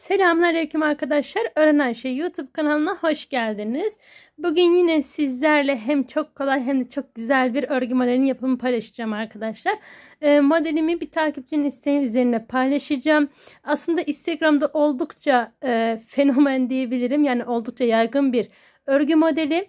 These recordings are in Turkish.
Selamünaleyküm arkadaşlar. Öğrenen Şey YouTube kanalına hoş geldiniz. Bugün yine sizlerle hem çok kolay hem de çok güzel bir örgü modelinin yapımı paylaşacağım arkadaşlar. E, modelimi bir takipçinin isteği üzerine paylaşacağım. Aslında Instagram'da oldukça e, fenomen diyebilirim. Yani oldukça yaygın bir örgü modeli.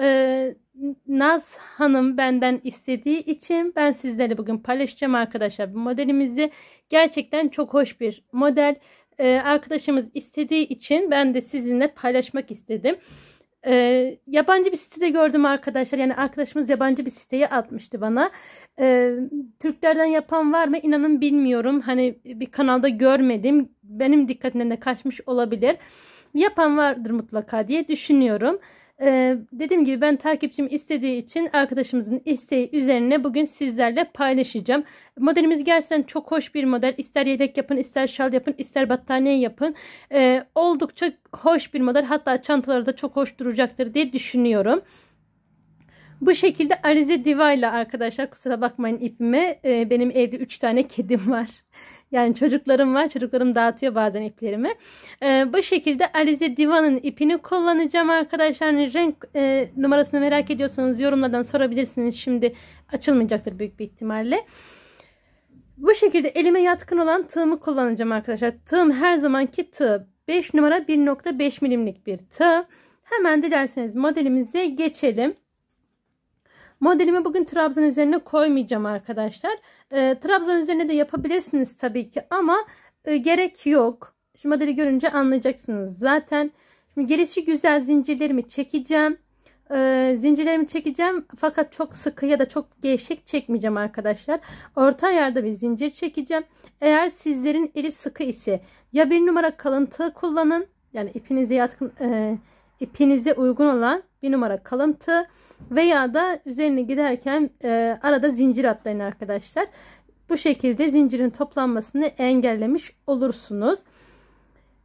E, Naz Hanım benden istediği için ben sizlerle bugün paylaşacağım arkadaşlar bu modelimizi. Gerçekten çok hoş bir model. Model e, arkadaşımız istediği için ben de sizinle paylaşmak istedim. E, yabancı bir sitede gördüm arkadaşlar. Yani arkadaşımız yabancı bir siteye atmıştı bana. E, Türklerden yapan var mı? İnanın bilmiyorum. Hani bir kanalda görmedim. Benim dikkatimden de kaçmış olabilir. Yapan vardır mutlaka diye düşünüyorum. Ee, dediğim gibi ben takipçim istediği için arkadaşımızın isteği üzerine bugün sizlerle paylaşacağım. Modelimiz gerçekten çok hoş bir model. İster yedek yapın, ister şal yapın, ister battaniye yapın. Ee, oldukça hoş bir model. Hatta çantalarda çok hoş duracaktır diye düşünüyorum. Bu şekilde Arize Diva ile arkadaşlar kusura bakmayın ipime. E, benim evde 3 tane kedim var. Yani çocuklarım var. Çocuklarım dağıtıyor bazen iplerimi. E, bu şekilde Alize Diva'nın ipini kullanacağım arkadaşlar. renk e, numarasını merak ediyorsanız yorumlardan sorabilirsiniz. Şimdi açılmayacaktır büyük bir ihtimalle. Bu şekilde elime yatkın olan tığımı kullanacağım arkadaşlar. Tığım her zamanki tığ. 5 numara 1.5 milimlik bir tığ. Hemen dilerseniz modelimize geçelim. Modelimi bugün trabzan üzerine koymayacağım arkadaşlar. E, ee, trabzan üzerine de yapabilirsiniz tabii ki ama e, gerek yok. Şu modeli görünce anlayacaksınız zaten. Şimdi gelişi güzel zincirlerimi çekeceğim. E, zincirlerimi çekeceğim fakat çok sıkı ya da çok gevşek çekmeyeceğim arkadaşlar. Orta ayarda bir zincir çekeceğim. Eğer sizlerin eli sıkı ise ya bir numara kalıntı kullanın. Yani ipinize yatkın e, ipinize uygun olan bir numara kalıntı veya da üzerine giderken e, arada zincir atlayın arkadaşlar. Bu şekilde zincirin toplanmasını engellemiş olursunuz.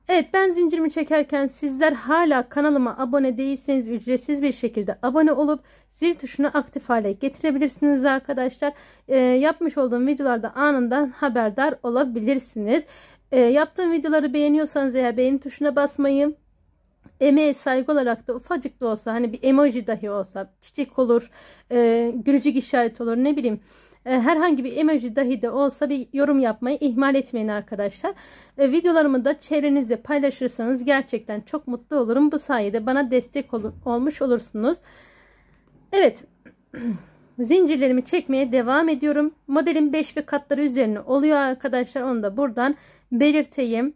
Evet ben zincirimi çekerken sizler hala kanalıma abone değilseniz ücretsiz bir şekilde abone olup zil tuşunu aktif hale getirebilirsiniz arkadaşlar. E, yapmış olduğum videolarda anından haberdar olabilirsiniz. E, yaptığım videoları beğeniyorsanız eğer beğeni tuşuna basmayın emeğe saygı olarak da ufacık da olsa hani bir emoji dahi olsa çiçek olur, e, gülücük işareti olur ne bileyim e, herhangi bir emoji dahi de olsa bir yorum yapmayı ihmal etmeyin arkadaşlar. E, videolarımı da çevrenizle paylaşırsanız gerçekten çok mutlu olurum. Bu sayede bana destek ol olmuş olursunuz. Evet. Zincirlerimi çekmeye devam ediyorum. modelin 5 ve katları üzerine oluyor arkadaşlar. Onu da buradan belirteyim.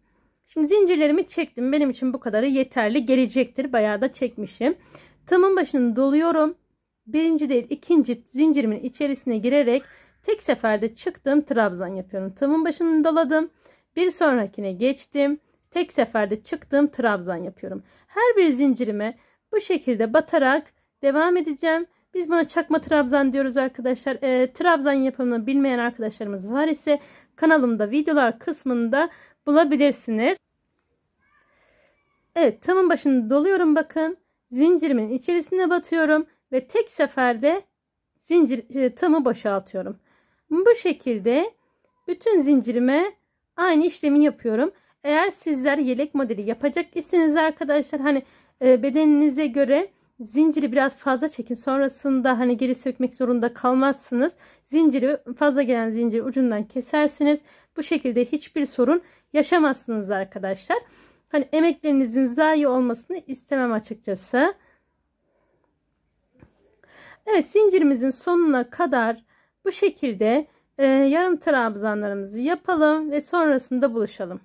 Şimdi zincirlerimi çektim. Benim için bu kadarı yeterli gelecektir. Bayağı da çekmişim. Tamın başını doluyorum. Birinci değil ikinci zincirimin içerisine girerek tek seferde çıktım. trabzan yapıyorum. Tamın başını doladım. Bir sonrakine geçtim. Tek seferde çıktım. trabzan yapıyorum. Her bir zincirime bu şekilde batarak devam edeceğim. Biz buna çakma trabzan diyoruz arkadaşlar. E, trabzan yapımını bilmeyen arkadaşlarımız var ise kanalımda videolar kısmında bulabilirsiniz. Evet tamın başını doluyorum bakın. Zincirimin içerisine batıyorum ve tek seferde zincir e, tamı boşaltıyorum. Bu şekilde bütün zincirime aynı işlemi yapıyorum. Eğer sizler yelek modeli yapacak iseniz arkadaşlar hani e, bedeninize göre zinciri biraz fazla çekin. Sonrasında hani geri sökmek zorunda kalmazsınız. Zinciri fazla gelen zincir ucundan kesersiniz. Bu şekilde hiçbir sorun yaşamazsınız arkadaşlar. Hani emeklerinizin zayi olmasını istemem açıkçası. Evet zincirimizin sonuna kadar bu şekilde e, yarım trabzanlarımızı yapalım ve sonrasında buluşalım.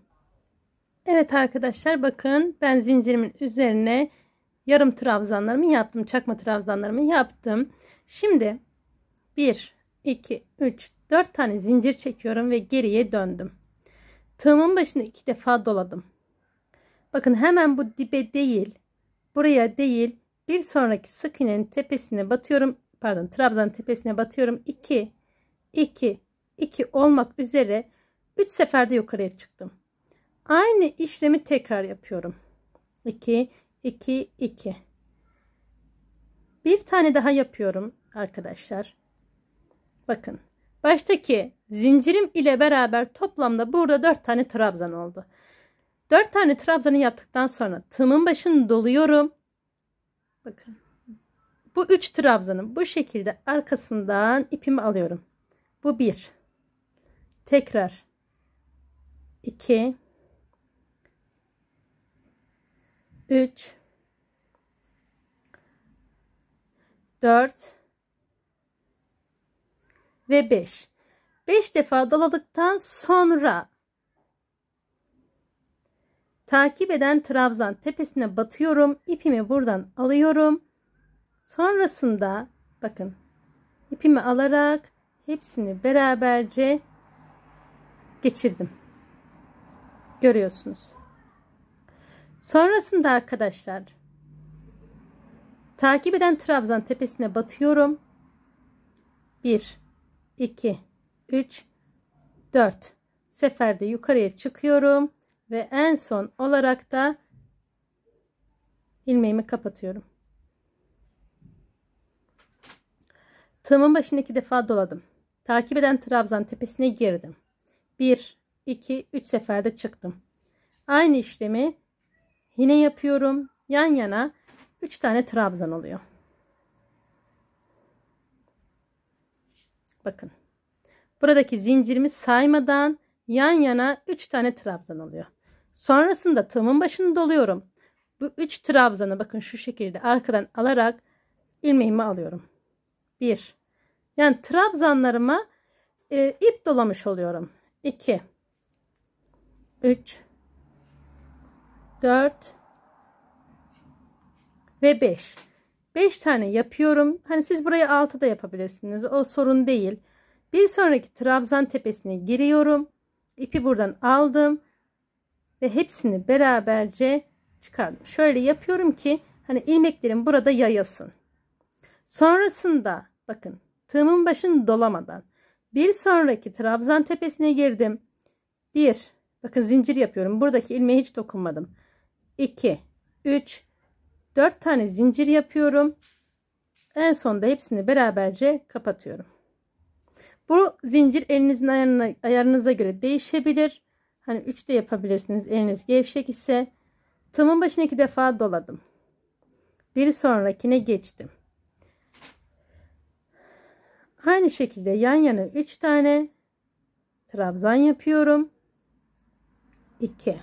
Evet arkadaşlar bakın ben zincirimin üzerine yarım trabzanlarımı yaptım. Çakma trabzanlarımı yaptım. Şimdi 1, 2, 3, 4 tane zincir çekiyorum ve geriye döndüm. Tığımın başını iki defa doladım. Bakın hemen bu dibe değil, buraya değil, bir sonraki sık iğnenin tepesine batıyorum. Pardon, trabzanın tepesine batıyorum. 2 2 2 olmak üzere 3 seferde yukarıya çıktım. Aynı işlemi tekrar yapıyorum. 2 2 2 bir tane daha yapıyorum arkadaşlar bakın baştaki zincirim ile beraber toplamda burada 4 tane trabzan oldu 4 tane trabzanı yaptıktan sonra tığımın başını doluyorum bakın bu 3 trabzanın bu şekilde arkasından ipimi alıyorum bu 1 tekrar 2 3 4 ve 5 5 defa doladıktan sonra takip eden trabzan tepesine batıyorum ipimi buradan alıyorum sonrasında bakın ipimi alarak hepsini beraberce geçirdim görüyorsunuz Sonrasında arkadaşlar takip eden trabzan tepesine batıyorum. 1 2 3 4 seferde yukarıya çıkıyorum ve en son olarak da ilmeğimi kapatıyorum. Tığımın başını iki defa doladım. Takip eden trabzan tepesine girdim. 1 2 3 seferde çıktım. Aynı işlemi Yine yapıyorum. Yan yana 3 tane trabzan oluyor. Bakın. Buradaki zincirimi saymadan yan yana 3 tane trabzan oluyor. Sonrasında tığımın başını doluyorum. Bu 3 trabzanı bakın şu şekilde arkadan alarak ilmeğimi alıyorum. 1. Yani trabzanlarıma e, ip dolamış oluyorum. 2 3 4 ve 5. 5 tane yapıyorum. Hani siz burayı 6 da yapabilirsiniz. O sorun değil. Bir sonraki trabzan tepesine giriyorum. ipi buradan aldım ve hepsini beraberce çıkardım. Şöyle yapıyorum ki hani ilmeklerim burada yayasın. Sonrasında bakın tığımın başını dolamadan bir sonraki trabzan tepesine girdim. Bir bakın zincir yapıyorum. Buradaki ilmeği hiç dokunmadım. 2 3 4 tane zincir yapıyorum. En sonda hepsini beraberce kapatıyorum. Bu zincir elinizin ayarına, ayarınıza göre değişebilir. Hani 3 de yapabilirsiniz. Eliniz gevşek ise tığımın başına iki defa doladım. Bir sonrakine geçtim. Aynı şekilde yan yana 3 tane trabzan yapıyorum. 2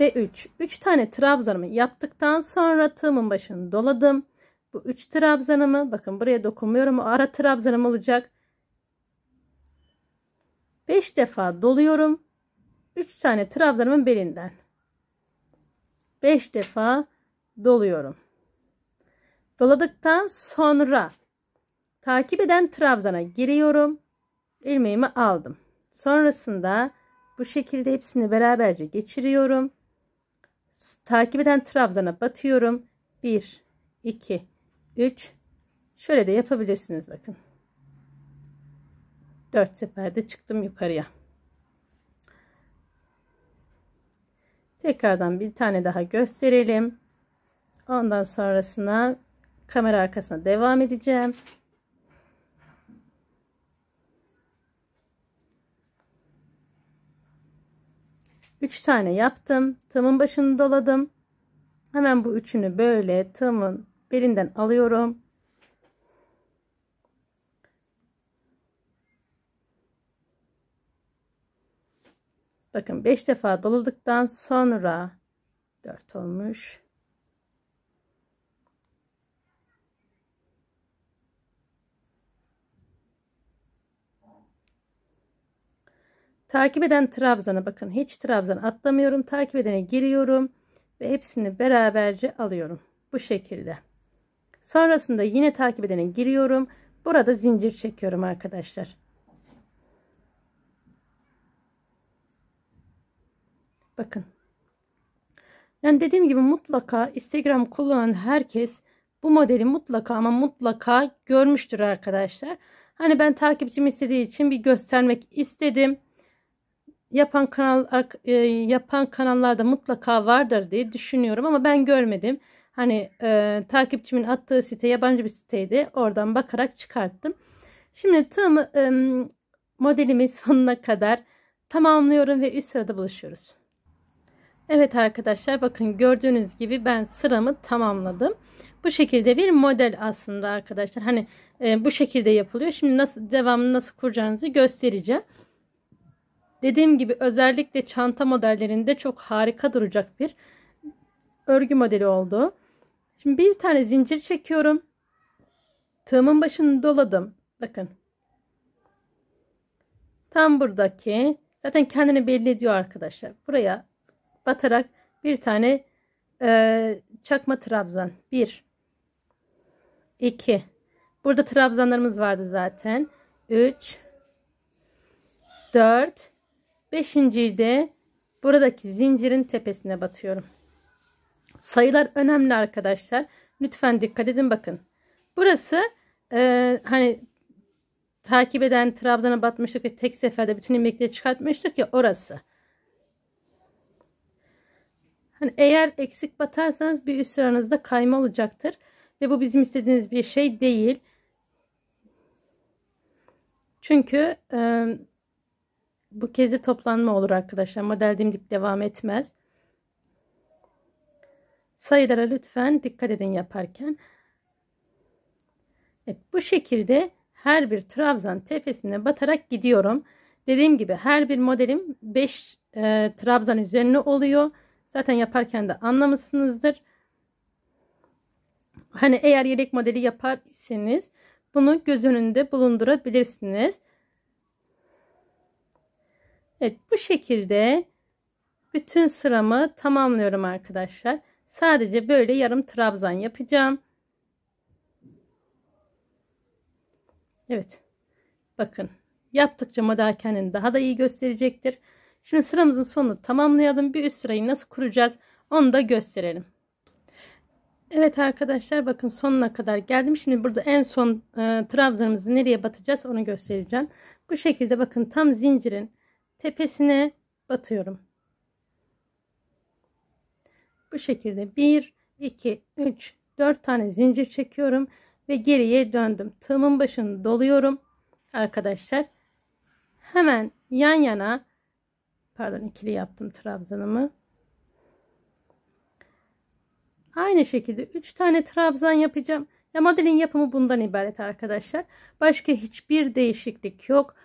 ve 3. 3 tane trabzanımı yaptıktan sonra tığımın başını doladım. Bu 3 trabzanımı bakın buraya dokunmuyorum. O ara trabzanım olacak. 5 defa doluyorum. 3 tane trabzanımın belinden. 5 defa doluyorum. Doladıktan sonra takip eden trabzana giriyorum. Ilmeğimi aldım. Sonrasında bu şekilde hepsini beraberce geçiriyorum takip eden trabzana batıyorum 1 2 3 şöyle de yapabilirsiniz bakın 4 seferde çıktım yukarıya tekrardan bir tane daha gösterelim ondan sonrasına kamera arkasına devam edeceğim 3 tane yaptım. Tığımın başını doladım. Hemen bu üçünü böyle tığımın belinden alıyorum. Bakın 5 defa doladıktan sonra 4 olmuş. Takip eden trabzana bakın. Hiç trabzan atlamıyorum. Takip edene giriyorum. Ve hepsini beraberce alıyorum. Bu şekilde. Sonrasında yine takip edene giriyorum. Burada zincir çekiyorum arkadaşlar. Bakın. Yani dediğim gibi mutlaka Instagram kullanan herkes bu modeli mutlaka ama mutlaka görmüştür arkadaşlar. Hani ben takipçim istediği için bir göstermek istedim yapan kanal e, yapan kanallarda mutlaka vardır diye düşünüyorum ama ben görmedim. Hani e, takipçimin attığı site yabancı bir siteydi. Oradan bakarak çıkarttım. Şimdi tığım e, modelimi sonuna kadar tamamlıyorum ve üst sırada buluşuyoruz. Evet arkadaşlar bakın gördüğünüz gibi ben sıramı tamamladım. Bu şekilde bir model aslında arkadaşlar. Hani e, bu şekilde yapılıyor. Şimdi nasıl devamını nasıl kuracağınızı göstereceğim. Dediğim gibi özellikle çanta modellerinde çok harika duracak bir örgü modeli oldu. Şimdi bir tane zincir çekiyorum. Tığımın başını doladım. Bakın. Tam buradaki zaten kendini belli ediyor arkadaşlar. Buraya batarak bir tane e, çakma trabzan. Bir. iki. Burada trabzanlarımız vardı zaten. Üç. Dört. Beşinciyi de buradaki zincirin tepesine batıyorum. Sayılar önemli arkadaşlar. Lütfen dikkat edin bakın. Burası e, hani takip eden trabzana batmıştık ve tek seferde bütün ilmekleri çıkartmıştık ya orası. Hani eğer eksik batarsanız bir üst sıranızda kayma olacaktır. Ve bu bizim istediğimiz bir şey değil. Çünkü e, bu kez de toplanma olur arkadaşlar. Model dimdik devam etmez. Sayılara lütfen dikkat edin yaparken. Evet, bu şekilde her bir trabzan tepesine batarak gidiyorum. Dediğim gibi her bir modelim 5 e, trabzan üzerine oluyor. Zaten yaparken de anlamışsınızdır. Hani eğer yelek modeli yapar bunu göz önünde bulundurabilirsiniz. Evet bu şekilde bütün sıramı tamamlıyorum arkadaşlar. Sadece böyle yarım trabzan yapacağım. Evet. Bakın. Yaptıkça model kendini daha da iyi gösterecektir. Şimdi sıramızın sonunu tamamlayalım. Bir üst sırayı nasıl kuracağız onu da gösterelim. Evet arkadaşlar bakın sonuna kadar geldim. Şimdi burada en son e, trabzanımızı nereye batacağız onu göstereceğim. Bu şekilde bakın tam zincirin tepesine batıyorum. Bu şekilde 1 2 3 4 tane zincir çekiyorum ve geriye döndüm. Tığımın başını doluyorum arkadaşlar. Hemen yan yana pardon ikili yaptım trabzanımı. Aynı şekilde 3 tane trabzan yapacağım. Ya modelin yapımı bundan ibaret arkadaşlar. Başka hiçbir değişiklik yok.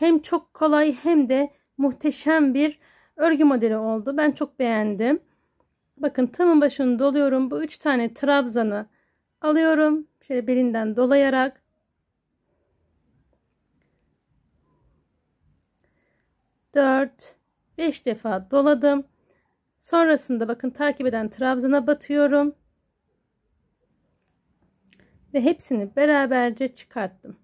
Hem çok kolay hem de muhteşem bir örgü modeli oldu. Ben çok beğendim. Bakın tamın başını doluyorum. Bu üç tane trabzanı alıyorum. Şöyle belinden dolayarak. Dört, beş defa doladım. Sonrasında bakın takip eden trabzana batıyorum. Ve hepsini beraberce çıkarttım.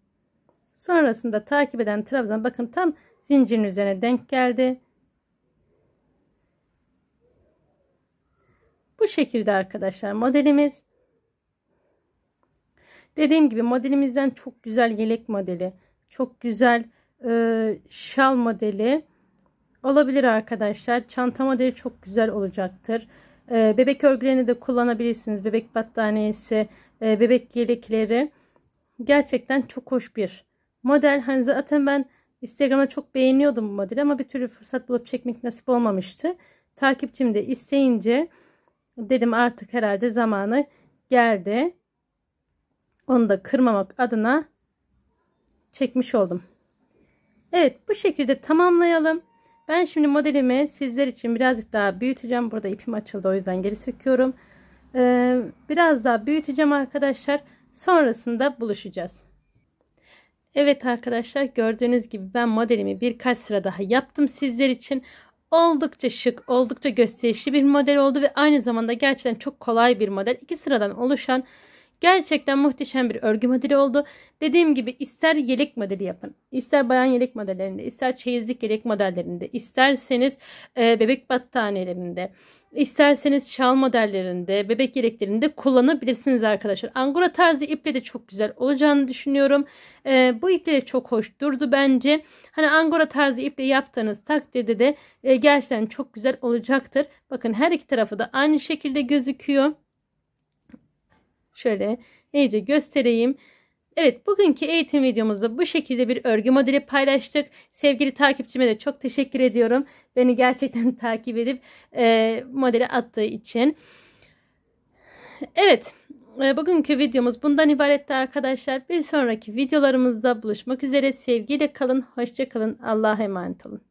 Sonrasında takip eden trabzan bakın tam zincirin üzerine denk geldi. Bu şekilde arkadaşlar modelimiz. Dediğim gibi modelimizden çok güzel yelek modeli, çok güzel e, şal modeli olabilir arkadaşlar. Çanta modeli çok güzel olacaktır. E, bebek örgülerini de kullanabilirsiniz. Bebek battaniyesi, e, bebek yelekleri gerçekten çok hoş bir model. Hani zaten ben Instagram'a çok beğeniyordum bu modeli ama bir türlü fırsat bulup çekmek nasip olmamıştı. Takipçim de isteyince dedim artık herhalde zamanı geldi. Onu da kırmamak adına çekmiş oldum. Evet bu şekilde tamamlayalım. Ben şimdi modelimi sizler için birazcık daha büyüteceğim. Burada ipim açıldı o yüzden geri söküyorum. Ee, biraz daha büyüteceğim arkadaşlar. Sonrasında buluşacağız. Evet arkadaşlar gördüğünüz gibi ben modelimi birkaç sıra daha yaptım sizler için. Oldukça şık, oldukça gösterişli bir model oldu ve aynı zamanda gerçekten çok kolay bir model. İki sıradan oluşan gerçekten muhteşem bir örgü modeli oldu. Dediğim gibi ister yelek modeli yapın, ister bayan yelek modellerinde, ister çeyizlik yelek modellerinde, isterseniz e, bebek battaniyelerinde, İsterseniz şal modellerinde, bebek yeleklerinde kullanabilirsiniz arkadaşlar. Angora tarzı iple de çok güzel olacağını düşünüyorum. Ee, bu de çok hoş durdu bence. Hani angora tarzı iple yaptığınız takdirde de e, gerçekten çok güzel olacaktır. Bakın her iki tarafı da aynı şekilde gözüküyor. Şöyle iyice göstereyim. Evet bugünkü eğitim videomuzda bu şekilde bir örgü modeli paylaştık. Sevgili takipçime de çok teşekkür ediyorum. Beni gerçekten takip edip e, modeli attığı için. Evet e, bugünkü videomuz bundan ibaretti arkadaşlar. Bir sonraki videolarımızda buluşmak üzere. Sevgiyle kalın, hoşça kalın, Allah'a emanet olun.